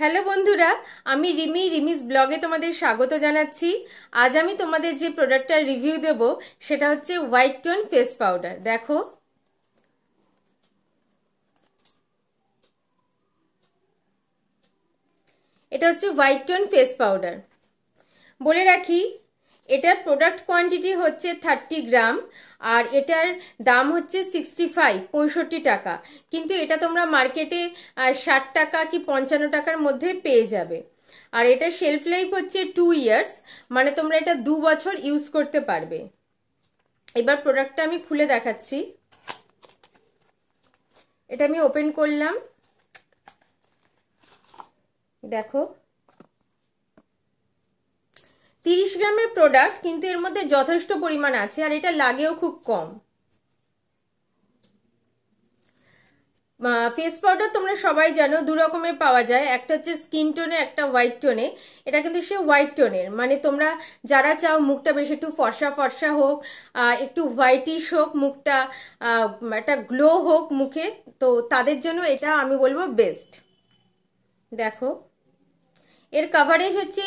hello বন্ধুরা আমি রিমি রিমিস ব্লগে তোমাদের স্বাগত জানাচ্ছি আজ আমি তোমাদের যে প্রোডাক্টটার রিভিউ দেব সেটা হচ্ছে হোয়াইট টোন ফেস পাউডার দেখো এটা হচ্ছে হোয়াইট টোন ফেস পাউডার বলে রাখি এটার প্রোডাক্ট কোয়ান্টিটি হচ্ছে থার্টি গ্রাম আর এটার দাম হচ্ছে সিক্সটি ফাইভ পঁয়ষট্টি টাকা কিন্তু এটা তোমরা মার্কেটে ষাট টাকা কি পঞ্চান্ন টাকার মধ্যে পেয়ে যাবে আর এটা শেলফ লাইফ হচ্ছে টু ইয়ার্স মানে তোমরা এটা দু বছর ইউজ করতে পারবে এবার প্রোডাক্টটা আমি খুলে দেখাচ্ছি এটা আমি ওপেন করলাম দেখো তিরিশ গ্রামের প্রোডাক্ট কিন্তু এর মধ্যে যথেষ্ট পরিমাণ আছে আর এটা লাগেও খুব কম ফেস পাউডার তোমরা সবাই জানো দু রকমের পাওয়া যায় একটা হচ্ছে স্কিন টোনে একটা হোয়াইট টোনে এটা কিন্তু সে হোয়াইট টোনের মানে তোমরা যারা চাও মুখটা বেশ একটু ফর্সা ফর্সা হোক একটু হোয়াইটিশ হোক মুখটা একটা গ্লো হোক মুখে তো তাদের জন্য এটা আমি বলবো বেস্ট দেখো এর কাভারেজ হচ্ছে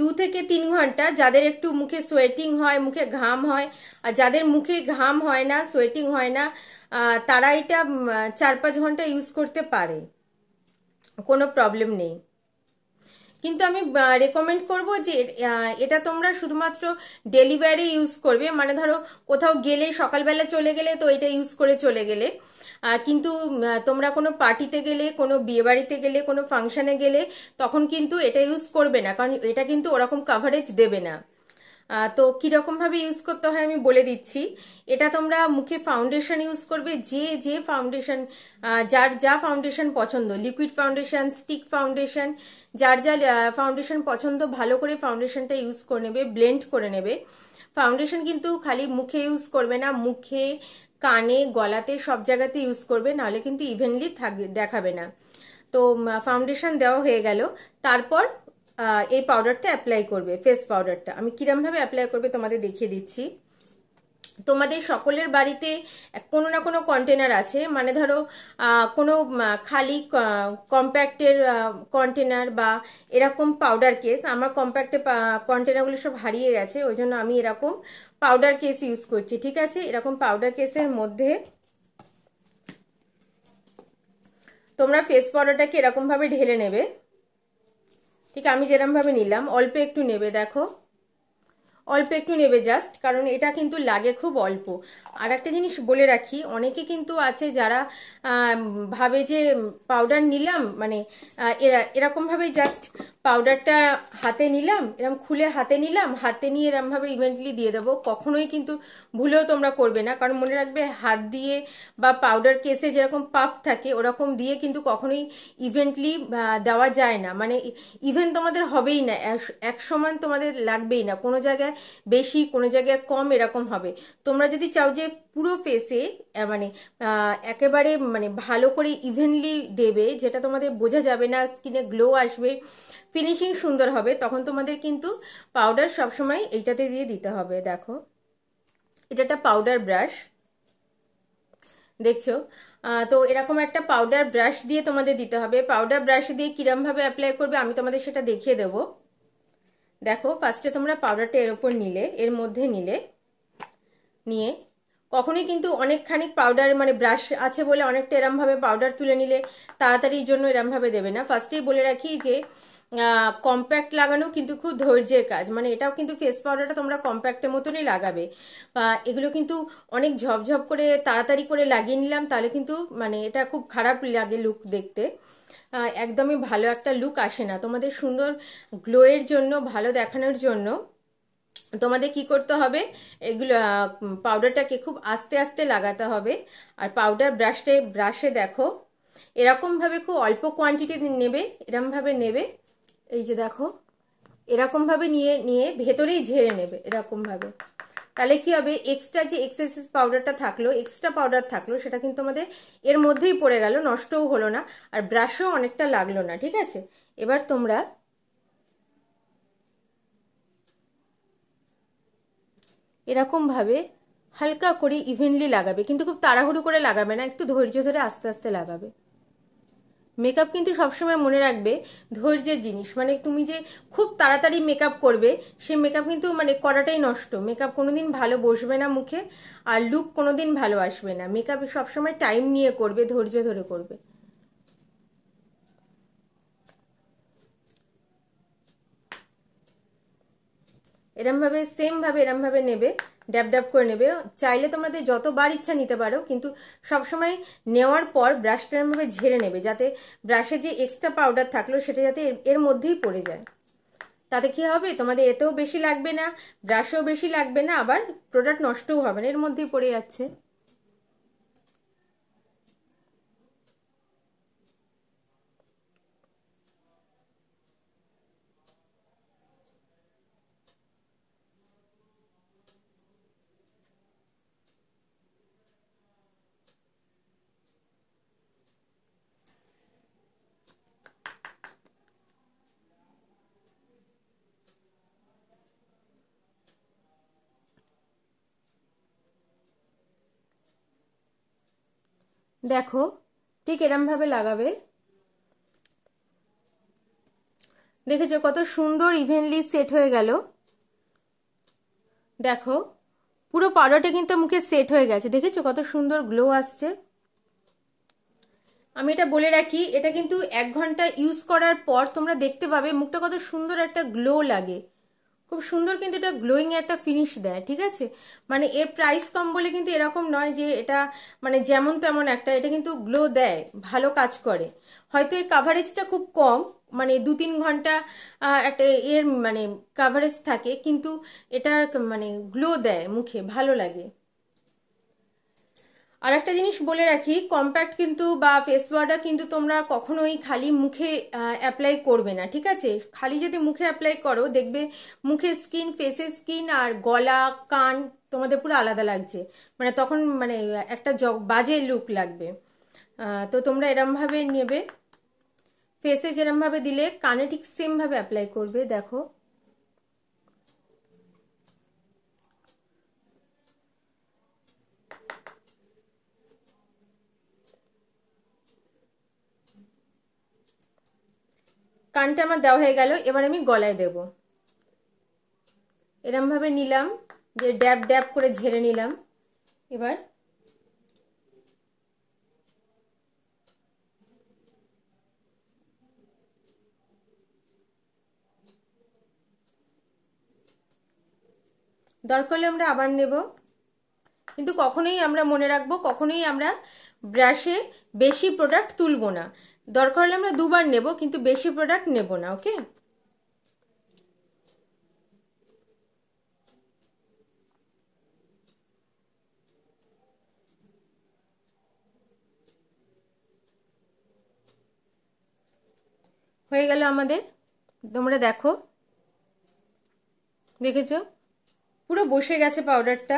দু থেকে তিন ঘন্টা যাদের একটু মুখে সোয়েটিং হয় মুখে ঘাম হয় আর যাদের মুখে ঘাম হয় না সোয়েটিং হয় না তারা এটা চার পাঁচ ঘন্টা ইউজ করতে পারে কোনো প্রবলেম নেই কিন্তু আমি রেকমেন্ড করব যে এটা তোমরা শুধুমাত্র ডেলিভারি ইউজ করবে মানে ধরো কোথাও গেলে সকালবেলা চলে গেলে তো এটা ইউজ করে চলে গেলে কিন্তু তোমরা কোনো পার্টিতে গেলে কোনো বিয়েবাড়িতে গেলে কোনো ফাংশানে গেলে তখন কিন্তু এটা ইউজ করবে না কারণ এটা কিন্তু ওরকম কাভারেজ দেবে না তো কীরকমভাবে ইউজ করতে হয় আমি বলে দিচ্ছি এটা তোমরা মুখে ফাউন্ডেশন ইউজ করবে যে যে ফাউন্ডেশন যার যা ফাউন্ডেশন পছন্দ লিকুইড ফাউন্ডেশন স্টিক ফাউন্ডেশন যার যা ফাউন্ডেশন পছন্দ ভালো করে ফাউন্ডেশনটা ইউজ করে নেবে ব্লেন্ড করে নেবে ফাউন্ডেশন কিন্তু খালি মুখে ইউজ করবে না মুখে কানে গলাতে সব জায়গাতে ইউজ করবে নাহলে কিন্তু ইভেনলি থাকবে দেখাবে না তো ফাউন্ডেশন দেওয়া হয়ে গেল তারপর এই পাউডারটা অ্যাপ্লাই করবে ফেস পাউডারটা আমি কীরমভাবে অ্যাপ্লাই করবে তোমাদের দেখিয়ে দিচ্ছি তোমাদের সকলের বাড়িতে কোনো না কোনো কন্টেনার আছে মানে ধরো কোনো খালি কম্প্যাক্টের কন্টেনার বা এরকম পাউডার কেস আমার কম্প্যাক্টে কন্টেনারগুলো সব হারিয়ে গেছে ওই জন্য আমি এরকম পাউডার কেস ইউজ করছি ঠিক আছে এরকম পাউডার কেসের মধ্যে তোমরা ফেস পাউডারটাকে এরকমভাবে ঢেলে নেবে ঠিক আমি যেরমভাবে নিলাম অল্প একটু নেবে দেখো অল্প একটু নেবে জাস্ট কারণ এটা কিন্তু লাগে খুব অল্প আর একটা জিনিস বলে রাখি অনেকে কিন্তু আছে যারা ভাবে যে পাউডার নিলাম মানে এরা এরকমভাবে জাস্ট পাউডারটা হাতে নিলাম এরম খুলে হাতে নিলাম হাতে নিয়ে এরমভাবে ইভেন্টলি দিয়ে দেবো কখনোই কিন্তু ভুলেও তোমরা করবে না কারণ মনে রাখবে হাত দিয়ে বা পাউডার কেসে যেরকম পাফ থাকে ওরকম দিয়ে কিন্তু কখনোই ইভেন্টলি দেওয়া যায় না মানে ইভেন্ট তোমাদের হবেই না এক সমান তোমাদের লাগবেই না কোনো জায়গায় বেশি কোনো জায়গায় কম এরকম হবে তোমরা যদি চাও যে পুরো ফেসে মানে একেবারে মানে ভালো করে ইভেনলি দেবে যেটা তোমাদের বোঝা যাবে না স্কিনে গ্লো আসবে ফিনিশিং সুন্দর হবে তখন তোমাদের কিন্তু পাউডার সবসময় এইটাতে দিয়ে দিতে হবে দেখো এটা একটা পাউডার ব্রাশ দেখছো তো এরকম একটা পাউডার ব্রাশ দিয়ে তোমাদের দিতে হবে পাউডার ব্রাশ দিয়ে কীরমভাবে অ্যাপ্লাই করবে আমি তোমাদের সেটা দেখিয়ে দেবো দেখো ফার্স্টে তোমরা পাউডারটা এর ওপর নিলে এর মধ্যে নিলে নিয়ে কখনোই কিন্তু অনেকখানি পাউডার মানে ব্রাশ আছে বলে অনেকটা এরমভাবে পাউডার তুলে নিলে তাড়াতাড়ি জন্য এরমভাবে দেবে না ফার্স্টেই বলে রাখি যে কম্প্যাক্ট লাগানো কিন্তু খুব ধৈর্যের কাজ মানে এটাও কিন্তু ফেস পাউডারটা তোমরা কম্প্যাক্টের মতনই লাগাবে এগুলো কিন্তু অনেক ঝপঝপ করে তাড়াতাড়ি করে লাগিয়ে নিলাম তাহলে কিন্তু মানে এটা খুব খারাপ লাগে লুক দেখতে একদমই ভালো একটা লুক আসে না তোমাদের সুন্দর গ্লোয়ের জন্য ভালো দেখানোর জন্য তোমাদের কি করতে হবে এগুলো পাউডারটাকে খুব আস্তে আস্তে লাগাতে হবে আর পাউডার ব্রাশে ব্রাশে দেখো এরকমভাবে খুব অল্প কোয়ান্টিটি নেবে এরমভাবে নেবে এই যে দেখো এরকমভাবে নিয়ে নিয়ে ভেতরেই ঝেড়ে নেবে এরকমভাবে তাহলে কি হবে এক্সট্রা যে এক্সারসাইজ পাউডারটা থাকলো এক্সট্রা পাউডার থাকলো সেটা কিন্তু আমাদের এর মধ্যেই পড়ে গেল নষ্টও হলো না আর ব্রাশও অনেকটা লাগলো না ঠিক আছে এবার তোমরা এরকমভাবে হালকা করে ইভেনলি লাগাবে কিন্তু খুব তাড়াহুড়ো করে লাগাবে না একটু ধৈর্য ধরে আস্তে আস্তে লাগাবে মেকআপ কিন্তু সবসময় মনে রাখবে ধৈর্যের জিনিস মানে তুমি যে খুব তাড়াতাড়ি মেকআপ করবে সে মেকআপ কিন্তু মানে করাটাই নষ্ট মেকআপ কোনোদিন ভালো বসবে না মুখে আর লুক কোনোদিন ভালো আসবে না মেকআপ সবসময় টাইম নিয়ে করবে ধৈর্য ধরে করবে এরমভাবে সেমভাবে এরমভাবে নেবে ড্যাব ড্যাব করে নেবে চাইলে তোমাদের যতবার ইচ্ছা নিতে পারো কিন্তু সবসময় নেওয়ার পর ব্রাশটা এরমভাবে ঝেড়ে নেবে যাতে ব্রাশে যে এক্সট্রা পাউডার থাকলো সেটা যাতে এর মধ্যেই পড়ে যায় তাতে কি হবে তোমাদের এতেও বেশি লাগবে না ব্রাশও বেশি লাগবে না আবার প্রোডাক্ট নষ্টও হবে না এর মধ্যেই পড়ে যাচ্ছে দেখো ঠিক এরমভাবে লাগাবে দেখেছো কত সুন্দর ইভেনলি সেট হয়ে গেল দেখো পুরো পাউডারটা কিন্তু মুখে সেট হয়ে গেছে দেখেছো কত সুন্দর গ্লো আসছে আমি এটা বলে রাখি এটা কিন্তু এক ঘন্টা ইউজ করার পর তোমরা দেখতে পাবে মুখটা কত সুন্দর একটা গ্লো লাগে খুব সুন্দর কিন্তু এটা গ্লোয়িং একটা ফিনিশ দেয় ঠিক আছে মানে এর প্রাইস কম বলে কিন্তু এরকম নয় যে এটা মানে যেমন তেমন একটা এটা কিন্তু গ্লো দেয় ভালো কাজ করে হয়তো এর কাভারেজটা খুব কম মানে দু তিন ঘন্টা একটা এর মানে কাভারেজ থাকে কিন্তু এটা মানে গ্লো দেয় মুখে ভালো লাগে আর একটা জিনিস বলে রাখি কম্প্যাক্ট কিন্তু বা ফেস পাউডার কিন্তু তোমরা কখনোই খালি মুখে অ্যাপ্লাই করবে না ঠিক আছে খালি যদি মুখে অ্যাপ্লাই করো দেখবে মুখে স্কিন ফেসের স্কিন আর গলা কান তোমাদের পুরো আলাদা লাগছে মানে তখন মানে একটা জগ বাজে লুক লাগবে তো তোমরা এরমভাবে নেবে ফেসে যেরমভাবে দিলে কানে ঠিক সেমভাবে অ্যাপ্লাই করবে দেখো কানটা আমার দেওয়া হয়ে গেল এবার আমি গলায় দেব এরমভাবে নিলাম যে ড্যাব ড্যাব করে ঝেড়ে নিলাম এবার দরকার হলে আমরা আবার নেব কিন্তু কখনোই আমরা মনে রাখবো কখনোই আমরা ব্রাশে বেশি প্রোডাক্ট তুলব না দরকার হলে আমরা দুবার নেব কিন্তু বেশি প্রোডাক্ট নেব না ওকে হয়ে গেল আমাদের তোমরা দেখো দেখেছ পুরো বসে গেছে পাউডারটা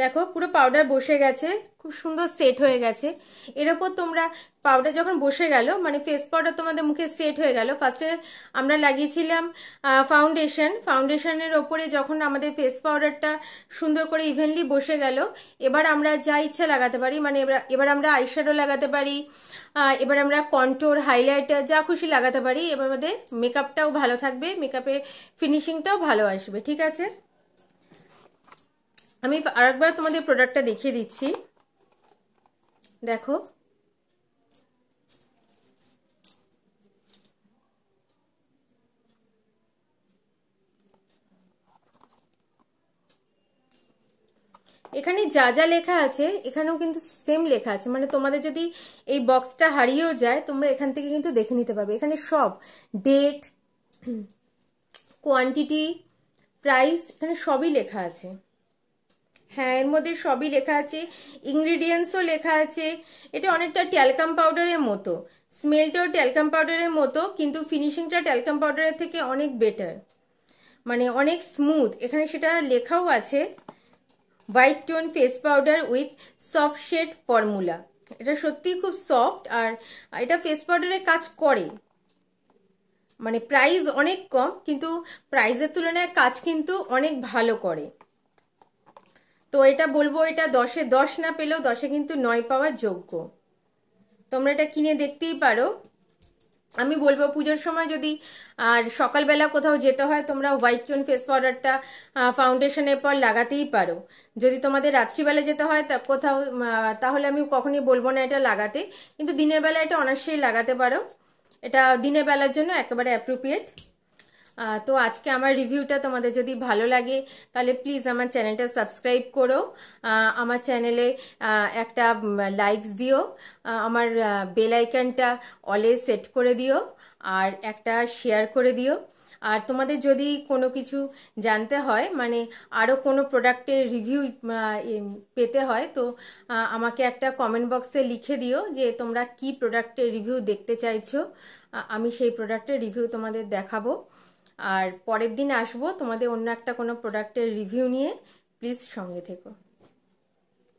দেখো পুরো পাউডার বসে গেছে খুব সুন্দর সেট হয়ে গেছে এর ওপর তোমরা পাউডার যখন বসে গেল মানে ফেস পাউডার তোমাদের মুখে সেট হয়ে গেল ফার্স্টে আমরা লাগিয়েছিলাম ফাউন্ডেশন ফাউন্ডেশনের ওপরে যখন আমাদের ফেস পাউডারটা সুন্দর করে ইভেনলি বসে গেল এবার আমরা যা ইচ্ছা লাগাতে পারি মানে এবার আমরা আইশ্যাডো লাগাতে পারি এবার আমরা কন্টোর হাইলাইটার যা খুশি লাগাতে পারি এবার আমাদের মেকআপটাও ভালো থাকবে মেকআপের ফিনিশিংটাও ভালো আসবে ঠিক আছে আমি আরেকবার তোমাদের প্রোডাক্টটা দেখিয়ে দিচ্ছি দেখো এখানে যা যা লেখা আছে এখানেও কিন্তু সেম লেখা আছে মানে তোমাদের যদি এই বক্সটা হারিয়েও যায় তোমরা এখান থেকে কিন্তু দেখে নিতে পারবে এখানে সব ডেট কোয়ান্টিটি প্রাইস এখানে সবই লেখা আছে হ্যাঁ এর মধ্যে সবই লেখা আছে ইনগ্রিডিয়েন্টসও লেখা আছে এটা অনেকটা ট্যালকাম পাউডারের মতো স্মেলটাও ট্যালকাম পাউডারের মতো কিন্তু ফিনিশিংটা ট্যালকাম পাউডারের থেকে অনেক বেটার মানে অনেক স্মুথ এখানে সেটা লেখাও আছে white tone face powder with soft shade formula এটা সত্যিই খুব সফট আর এটা ফেস পাউডারে কাজ করে মানে প্রাইস অনেক কম কিন্তু প্রাইসের তুলনায় কাজ কিন্তু অনেক ভালো করে তো এটা বলবো এটা দশে দশ না পেলেও দশে কিন্তু নয় পাওয়ার যোগ্য তোমরা এটা কিনে দেখতেই পারো আমি বলবো পুজোর সময় যদি আর সকালবেলা কোথাও যেতে হয় তোমরা হোয়াইট টোন ফেস পাউডারটা ফাউন্ডেশনের পর লাগাতেই পারো যদি তোমাদের রাত্রিবেলা যেতে হয় তা কোথাও তাহলে আমি কখনই বলবো না এটা লাগাতে কিন্তু দিনের বেলা এটা অনায়াসেই লাগাতে পারো এটা দিনের বেলার জন্য একেবারে অ্যাপ্রোপ্রিয়েট তো আজকে আমার রিভিউটা তোমাদের যদি ভালো লাগে তাহলে প্লিজ আমার চ্যানেলটা সাবস্ক্রাইব করো আমার চ্যানেলে একটা লাইকস দিও আমার বেল আইকানটা অলে সেট করে দিও আর একটা শেয়ার করে দিও আর তোমাদের যদি কোনো কিছু জানতে হয় মানে আরও কোনো প্রোডাক্টের রিভিউ পেতে হয় তো আমাকে একটা কমেন্ট বক্সে লিখে দিও যে তোমরা কি প্রোডাক্টের রিভিউ দেখতে চাইছো আমি সেই প্রোডাক্টের রিভিউ তোমাদের দেখাবো আর পরের দিন আসবো তোমাদের অন্য একটা কোনো প্রোডাক্টের রিভিউ নিয়ে প্লিজ সঙ্গে থেকো